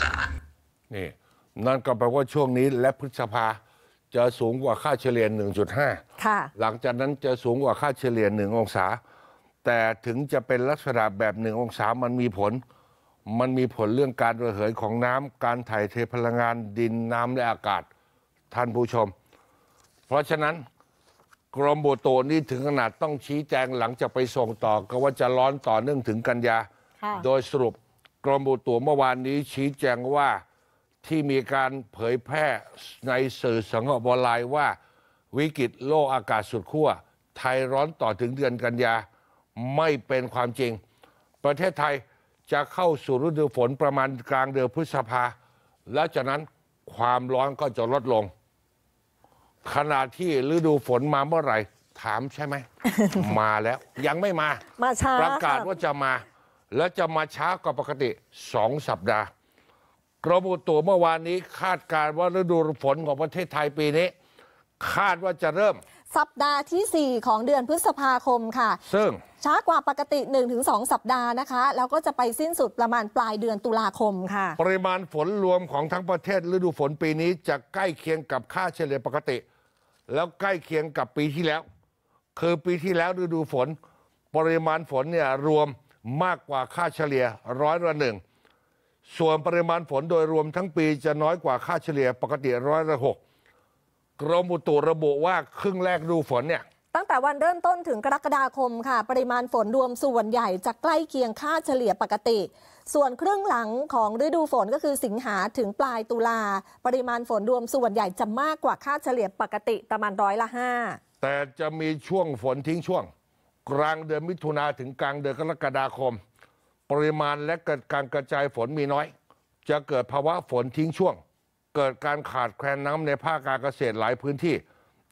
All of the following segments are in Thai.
ษานี่นั่นก็แปลว่าช่วงนี้และพฤษภาจะสูงกว่าค่าเฉลี่ย 1.5ค่ะหลังจากนั้นจะสูงกว่าค่าเฉลี่ย 1 องศา แต่ถึงจะเป็นลักษณะแบบ 1 องศามันมีผล มันมีผลเรื่องการระเหยของน้ำการถ่ายเทพลังงานดินน้ำและอากาศท่านผู้ชม เพราะฉะนั้น กรมโบโตนี่ถึงขนาดต้องชี้แจงหลังจากไปส่งต่อ ก็ว่าจะร้อนต่อเนื่องถึงกันยาโดยสรุปกรมบุตรเมื่อวานนี้ชี้แจงว่าที่มีการเผยแพร่ในสื่อสังคมออนไลน์ว่าวิกฤตโลกอากาศสุดขั้วไทยร้อนต่อถึงเดือนกันยา ไม่เป็นความจริง ประเทศไทยจะเข้าสู่ฤดูฝนประมาณกลางเดือนพฤษภา และจากนั้นความร้อนก็จะลดลง ขณะที่ฤดูฝนมาเมื่อไหร่ ถามใช่ไหม มาแล้วยังไม่มามาประกาศว่าจะมาแล้วจะมาช้ากว่าปกติ 2 สัปดาห์ กรมอุตุเมื่อวานนี้คาดการณ์ว่าฤดูฝนของประเทศไทยปีนี้ คาดว่าจะเริ่ม สัปดาห์ที่ 4 ของเดือนพฤษภาคมค่ะ ซึ่งช้ากว่าปกติ 1-2 สัปดาห์นะคะแล้วก็จะไปสิ้นสุดประมาณปลายเดือนตุลาคมค่ะ ปริมาณฝนรวมของทั้งประเทศ ฤดูฝนปีนี้จะใกล้เคียงกับค่าเฉลี่ยปกติ แล้วใกล้เคียงกับปีที่แล้ว คือปีที่แล้วฤดูฝน ปริมาณฝนเนี่ยรวมมากกว่าค่าเฉลี่ยร้อยละหนึ่ง ส่วนปริมาณฝนโดยรวมทั้งปี จะน้อยกว่าค่าเฉลี่ย ปกติร้อยละหกกรมอุตุระบุว่าครึ่งแรกดูฝนเนี่ย ตั้งแต่วันเริ่มต้นถึงกรกฎาคมค่ะ ปริมาณฝนรวมส่วนใหญ่จะใกล้เคียงค่าเฉลี่ยปกติ ส่วนครึ่งหลังของฤดูฝนก็คือสิงหาถึงปลายตุลาปริมาณฝนรวมส่วนใหญ่จะมากกว่าค่าเฉลี่ยปกติประมาณร้อยละห้าแต่จะมีช่วงฝนทิ้งช่วงกลางเดือนมิถุนาถึงกลางเดือนกรกฎาคม ปริมาณและเกิดการกระจายฝนมีน้อย จะเกิดภาวะฝนทิ้งช่วง เกิดการขาดแคลนน้ำในภาคการเกษตรหลายพื้นที่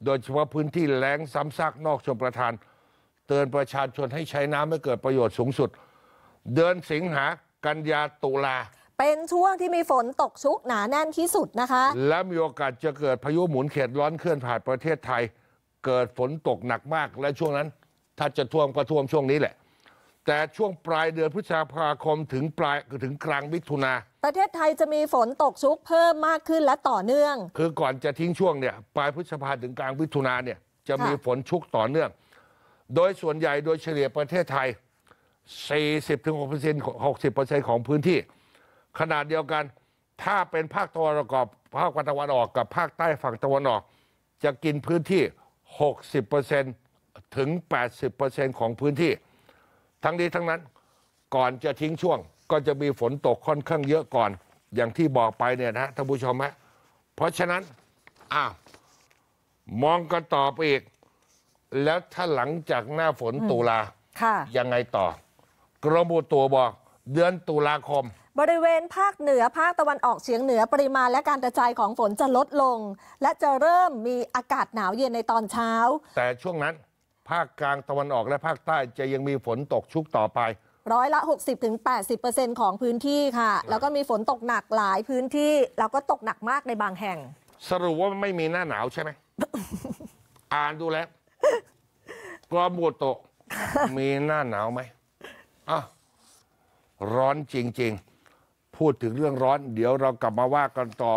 โดยเฉพาะพื้นที่แล้งซ้ำซากนอกชมประทาน เตือนประชาชนให้ใช้น้ำให้เกิดประโยชน์สูงสุด เดือนสิงหากันยาตุลาเป็นช่วงที่มีฝนตกชุกหนาแน่นที่สุดนะคะ และมีโอกาสจะเกิดพายุหมุนเขตร้อนเคลื่อนผ่านประเทศไทย เกิดฝนตกหนักมากและช่วงนั้นถ้าจะท่วมก็ท่วมช่วงนี้แหละ แต่ช่วงปลายเดือนพฤษภาคมถึงปลายถึงกลางมิถุนาประเทศไทยจะมีฝนตกชุกเพิ่มมากขึ้นและต่อเนื่อง คือก่อนจะทิ้งช่วงเนี่ยปลายพฤษภาถึงกลางมิถุนาเนี่ยจะมีฝนชุกต่อเนื่อง โดยส่วนใหญ่โดยเฉลี่ยประเทศไทย 40-60%ของพื้นที่ ขนาดเดียวกัน ถ้าเป็นภาคตะวันออกภาคตะวันออก กับภาคใต้ฝั่งตะวันออก จะกินพื้นที่ 60%ซถึง 80%ของพื้นที่ ทั้งนี้ทั้งนั้นก่อนจะทิ้งช่วง ก็จะมีฝนตกค่อนข้างเยอะก่อน อย่างที่บอกไปเนี่ยนะท่านผู้ชมฮะเพราะฉะนั้นอ้าวมองกันต่อไปอีก แล้วถ้าหลังจากหน้าฝนตุลาค่ะยังไงต่อ กรมอุตุบอก เดือนตุลาคม บริเวณภาคเหนือภาคตะวันออกเฉียงเหนือปริมาณและการกระจายของฝนจะลดลง และจะเริ่มมีอากาศหนาวเย็นในตอนเช้า แต่ช่วงนั้นภาคกลางตะวันออกและภาคใต้จะยังมีฝนตกชุกต่อไป ร้อยละ 60-80%ของพื้นที่ค่ะ แล้วก็มีฝนตกหนักหลายพื้นที่ แล้วก็ตกหนักมากในบางแห่ง สรุปว่าไม่มีหน้าหนาวใช่ไหม อ่านดูแล้ว กรมบวโตะมีหน้าหนาวไหมอ่ะร้อนจริงๆ พูดถึงเรื่องร้อน เดี๋ยวเรากลับมาว่ากันต่อ